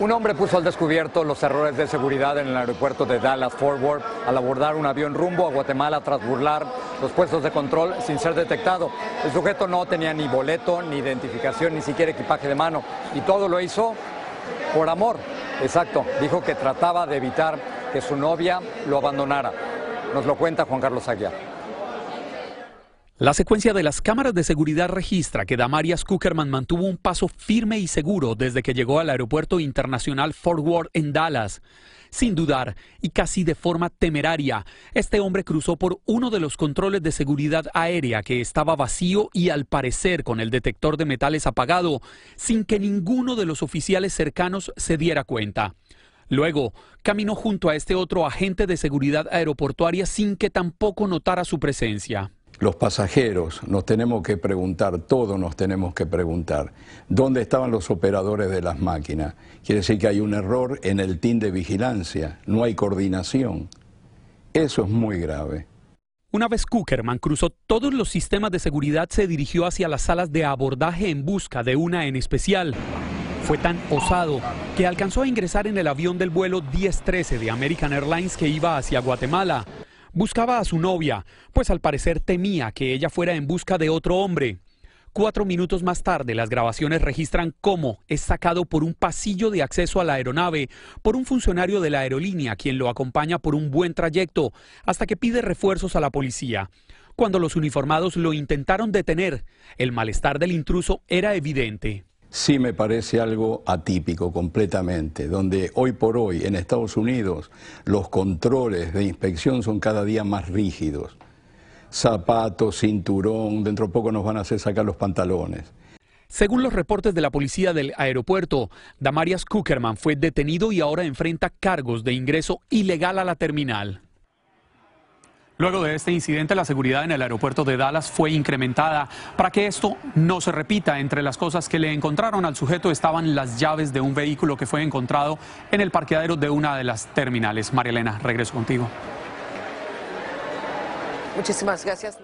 Un hombre puso al descubierto los errores de seguridad en el aeropuerto de Dallas Fort Worth al abordar un avión rumbo a Guatemala tras burlar los puestos de control sin ser detectado. El sujeto no tenía ni boleto, ni identificación, ni siquiera equipaje de mano. Y todo lo hizo por amor. Exacto, dijo que trataba de evitar que su novia lo abandonara. Nos lo cuenta Juan Carlos Aguiar. La secuencia de las cámaras de seguridad registra que Damarias Cookerman mantuvo un paso firme y seguro desde que llegó al aeropuerto internacional Fort Worth en Dallas. Sin dudar y casi de forma temeraria, este hombre cruzó por uno de los controles de seguridad aérea que estaba vacío y al parecer con el detector de metales apagado, sin que ninguno de los oficiales cercanos se diera cuenta. Luego, caminó junto a este otro agente de seguridad aeroportuaria sin que tampoco notara su presencia los pasajeros nos tenemos que preguntar, todos nos tenemos que preguntar, ¿dónde estaban los operadores de las máquinas? Quiere decir que hay un error en el team de vigilancia, no hay coordinación. Eso es muy grave. Una vez COOKERMAN cruzó todos los sistemas de seguridad, se dirigió hacia las salas de abordaje en busca de una en especial. Fue tan osado que alcanzó a ingresar en el avión del vuelo 1013 de American Airlines que iba hacia Guatemala buscaba a su novia, pues al parecer temía que ella fuera en busca de otro hombre. Cuatro minutos más tarde, las grabaciones registran cómo es sacado por un pasillo de acceso a la aeronave por un funcionario de la aerolínea, quien lo acompaña por un buen trayecto, hasta que pide refuerzos a la policía. Cuando los uniformados lo intentaron detener, el malestar del intruso era evidente sí me parece algo atípico completamente, donde hoy por hoy en Estados Unidos los controles de inspección son cada día más rígidos. Zapatos, cinturón, dentro de poco nos van a hacer sacar los pantalones. Según los reportes de la policía del aeropuerto, Damarias Kuckerman fue detenido y ahora enfrenta cargos de ingreso ilegal a la terminal. Luego de este incidente, la seguridad en el aeropuerto de Dallas fue incrementada para que esto no se repita. Entre las cosas que le encontraron al sujeto estaban las llaves de un vehículo que fue encontrado en el parqueadero de una de las terminales. María Elena, regreso contigo. Muchísimas gracias.